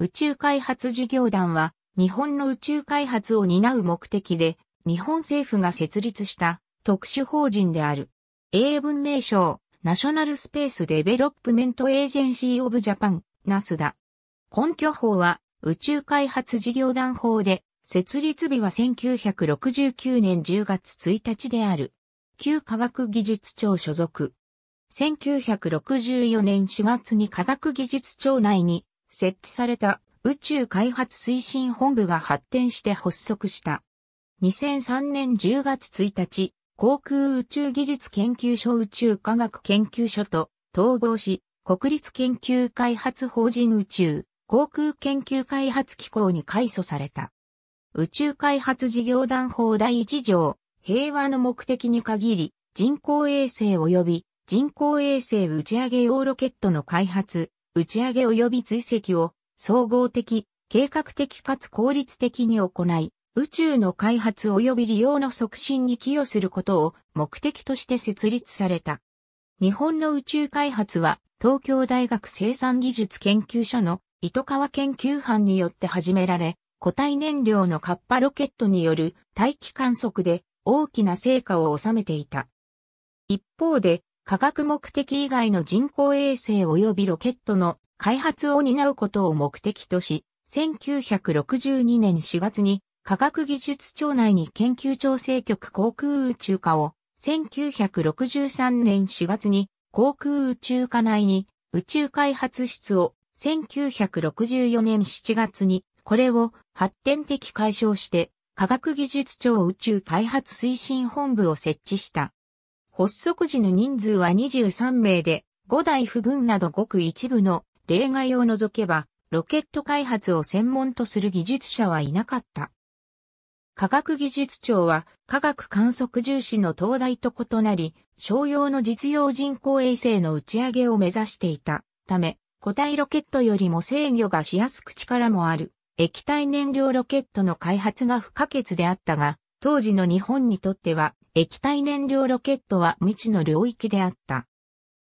宇宙開発事業団は日本の宇宙開発を担う目的で日本政府が設立した特殊法人である。英文名称ナショナルスペースデベロップメントエージェンシーオブジャパンナスダ。根拠法は宇宙開発事業団法で設立日は1969年10月1日である。旧科学技術庁所属。1964年4月に科学技術庁内に設置された宇宙開発推進本部が発展して発足した。2003年10月1日、航空宇宙技術研究所宇宙科学研究所と統合し、国立研究開発法人宇宙航空研究開発機構に改祖された。宇宙開発事業団法第1条、平和の目的に限り、人工衛星及び人工衛星打ち上げ用ロケットの開発、打ち上げ及び追跡を総合的、計画的かつ効率的に行い、宇宙の開発及び利用の促進に寄与することを目的として設立された。日本の宇宙開発は東京大学生産技術研究所の糸川研究班によって始められ、固体燃料のカッパロケットによる大気観測で大きな成果を収めていた。一方で、科学目的以外の人工衛星及びロケットの開発を担うことを目的とし、1962年4月に科学技術庁内に研究調整局航空宇宙課を、1963年4月に航空宇宙課内に宇宙開発室を、1964年7月にこれを発展的解消して科学技術庁宇宙開発推進本部を設置した。発足時の人数は23名で、5大不分などごく一部の例外を除けば、ロケット開発を専門とする技術者はいなかった。科学技術庁は科学観測重視の東大と異なり、商用の実用人工衛星の打ち上げを目指していたため、固体ロケットよりも制御がしやすく力もある液体燃料ロケットの開発が不可欠であったが、当時の日本にとっては液体燃料ロケットは未知の領域であった。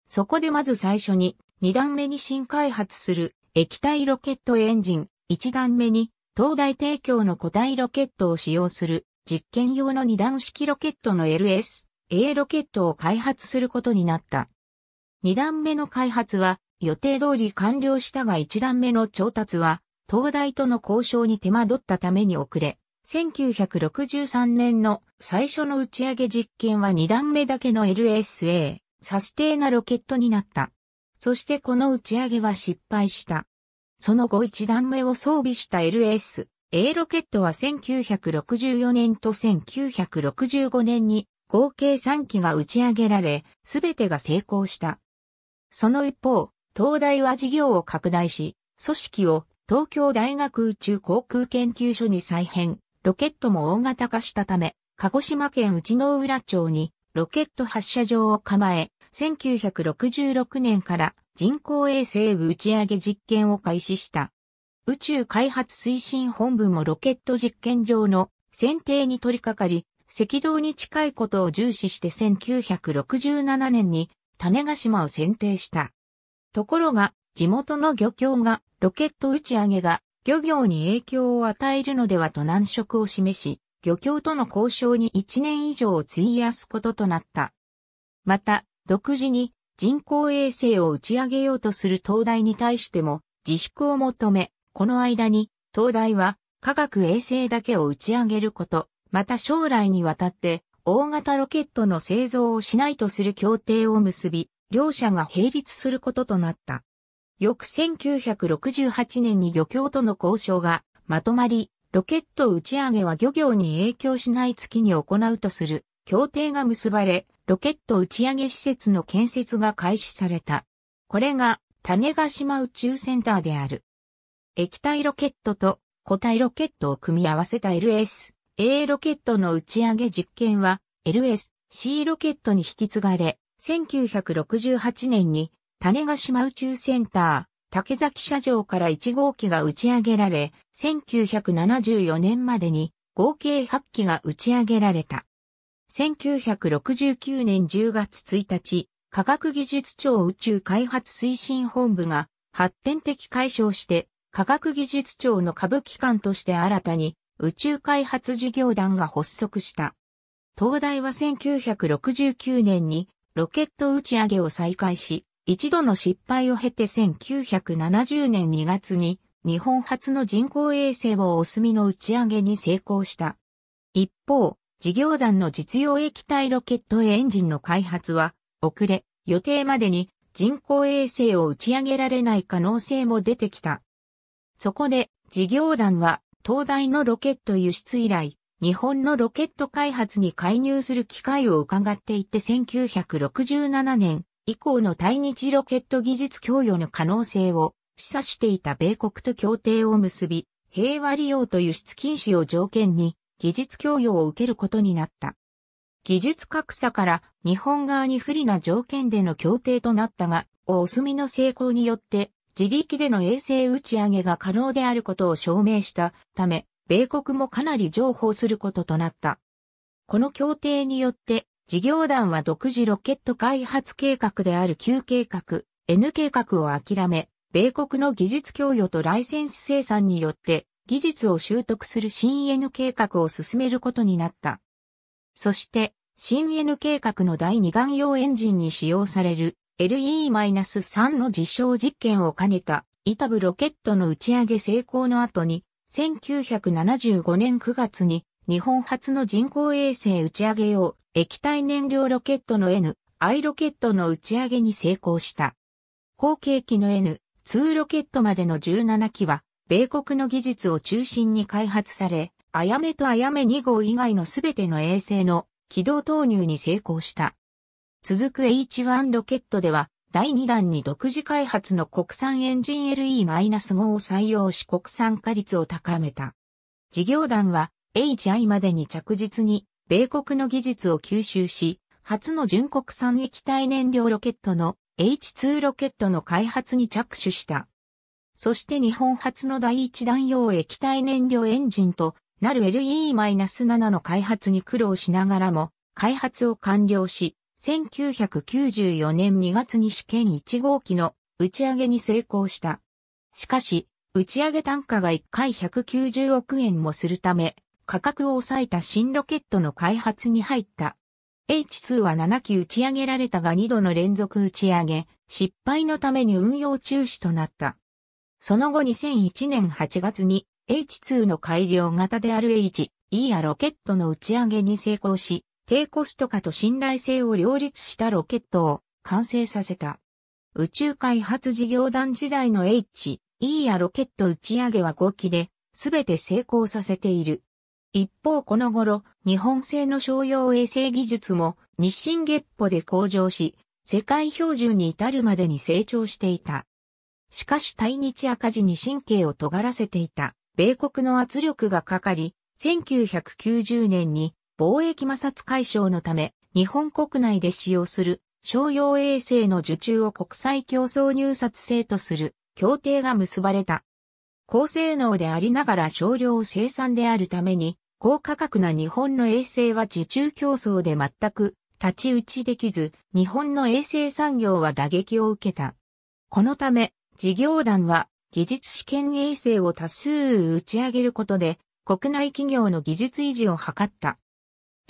そこでまず最初に、2段目に新開発する液体ロケットエンジン、1段目に東大提供の固体ロケットを使用する実験用の2段式ロケットの LS、A ロケットを開発することになった。2段目の開発は予定通り完了したが1段目の調達は東大との交渉に手間取ったために遅れ、1963年の最初の打ち上げ実験は2段目だけの LSA、サステイナロケットになった。そしてこの打ち上げは失敗した。その後1段目を装備した LS、A ロケットは1964年と1965年に合計3機が打ち上げられ、すべてが成功した。その一方、東大は事業を拡大し、組織を東京大学宇宙航空研究所に再編、ロケットも大型化したため、鹿児島県内之浦町にロケット発射場を構え、1966年から人工衛星打ち上げ実験を開始した。宇宙開発推進本部もロケット実験場の選定に取り掛かり、赤道に近いことを重視して1967年に種ヶ島を選定した。ところが、地元の漁協がロケット打ち上げが漁業に影響を与えるのではと難色を示し、漁協との交渉に1年以上を費やすこととなった。また、独自に人工衛星を打ち上げようとする東大に対しても自粛を求め、この間に東大は科学衛星だけを打ち上げること、また将来にわたって大型ロケットの製造をしないとする協定を結び、両者が並立することとなった。翌1968年に漁協との交渉がまとまり、ロケット打ち上げは漁業に影響しない月に行うとする協定が結ばれ、ロケット打ち上げ施設の建設が開始された。これが種ヶ島宇宙センターである。液体ロケットと固体ロケットを組み合わせた LS、A ロケットの打ち上げ実験は LS、C ロケットに引き継がれ、1968年に種子島宇宙センター、竹崎社長から1号機が打ち上げられ、1974年までに合計8機が打ち上げられた。1969年10月1日、科学技術庁宇宙開発推進本部が発展的解消して、科学技術庁の下部機関として新たに宇宙開発事業団が発足した。東大は1969年にロケット打ち上げを再開し、一度の失敗を経て1970年2月に日本初の人工衛星をお墨の打ち上げに成功した。一方、事業団の実用液体ロケットエンジンの開発は遅れ、予定までに人工衛星を打ち上げられない可能性も出てきた。そこで事業団は東大のロケット輸出以来、日本のロケット開発に介入する機会を伺っていて1967年、以降の対日ロケット技術供与の可能性を示唆していた米国と協定を結び、平和利用と輸出禁止を条件に技術供与を受けることになった。技術格差から日本側に不利な条件での協定となったが、お墨の成功によって自力での衛星打ち上げが可能であることを証明したため、米国もかなり譲歩することとなった。この協定によって事業団は独自ロケット開発計画である Q 計画、N 計画を諦め、米国の技術供与とライセンス生産によって技術を習得する新 N 計画を進めることになった。そして、新 N 計画の第2眼用エンジンに使用される LE-3 の実証実験を兼ねたイタブロケットの打ち上げ成功の後に1975年9月に日本初の人工衛星打ち上げ用液体燃料ロケットの N-I ロケットの打ち上げに成功した。後継機の N-2 ロケットまでの17機は、米国の技術を中心に開発され、あやめとあやめ2号以外のすべての衛星の軌道投入に成功した。続く H1 ロケットでは、第2弾に独自開発の国産エンジン LE-5 を採用し国産化率を高めた。事業団は HI までに着実に米国の技術を吸収し、初の純国産液体燃料ロケットの H2 ロケットの開発に着手した。そして日本初の第一弾用液体燃料エンジンとなる LE-7 の開発に苦労しながらも、開発を完了し、1994年2月に試験1号機の打ち上げに成功した。しかし、打ち上げ単価が1回190億円もするため、価格を抑えた新ロケットの開発に入った。H2 は7機打ち上げられたが2度の連続打ち上げ、失敗のために運用中止となった。その後2001年8月に H2 の改良型である H、E やロケットの打ち上げに成功し、低コスト化と信頼性を両立したロケットを完成させた。宇宙開発事業団時代の H、E やロケット打ち上げは5機で、すべて成功させている。一方この頃、日本製の商用衛星技術も日進月歩で向上し、世界標準に至るまでに成長していた。しかし対日赤字に神経を尖らせていた、米国の圧力がかかり、1990年に貿易摩擦解消のため、日本国内で使用する商用衛星の受注を国際競争入札制とする協定が結ばれた。高性能でありながら少量生産であるために、高価格な日本の衛星は受注競争で全く立ち打ちできず、日本の衛星産業は打撃を受けた。このため、事業団は技術試験衛星を多数打ち上げることで、国内企業の技術維持を図った。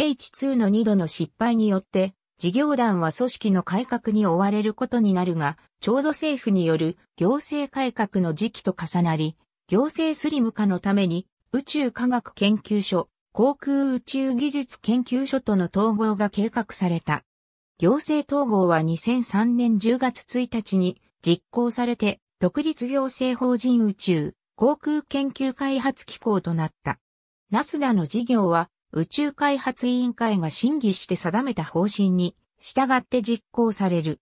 H2 の2度の失敗によって、事業団は組織の改革に追われることになるが、ちょうど政府による行政改革の時期と重なり、行政スリム化のために、宇宙科学研究所、航空宇宙技術研究所との統合が計画された。行政統合は2003年10月1日に実行されて、独立行政法人宇宙航空研究開発機構となった。ナスダの事業は宇宙開発委員会が審議して定めた方針に従って実行される。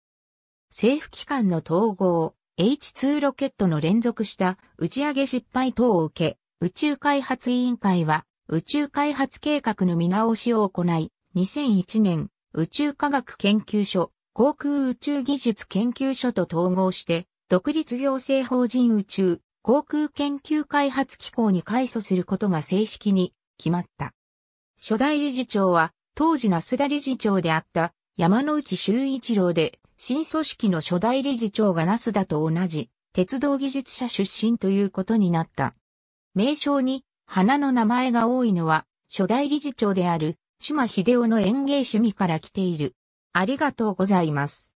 政府機関の統合、H2 ロケットの連続した打ち上げ失敗等を受け、宇宙開発委員会は宇宙開発計画の見直しを行い、2001年宇宙科学研究所、航空宇宙技術研究所と統合して、独立行政法人宇宙航空研究開発機構に改組することが正式に決まった。初代理事長は当時那須田理事長であった山内修一郎で、新組織の初代理事長がナスダと同じ、鉄道技術者出身ということになった。名称に、花の名前が多いのは、初代理事長である、島秀夫の園芸趣味から来ている。ありがとうございます。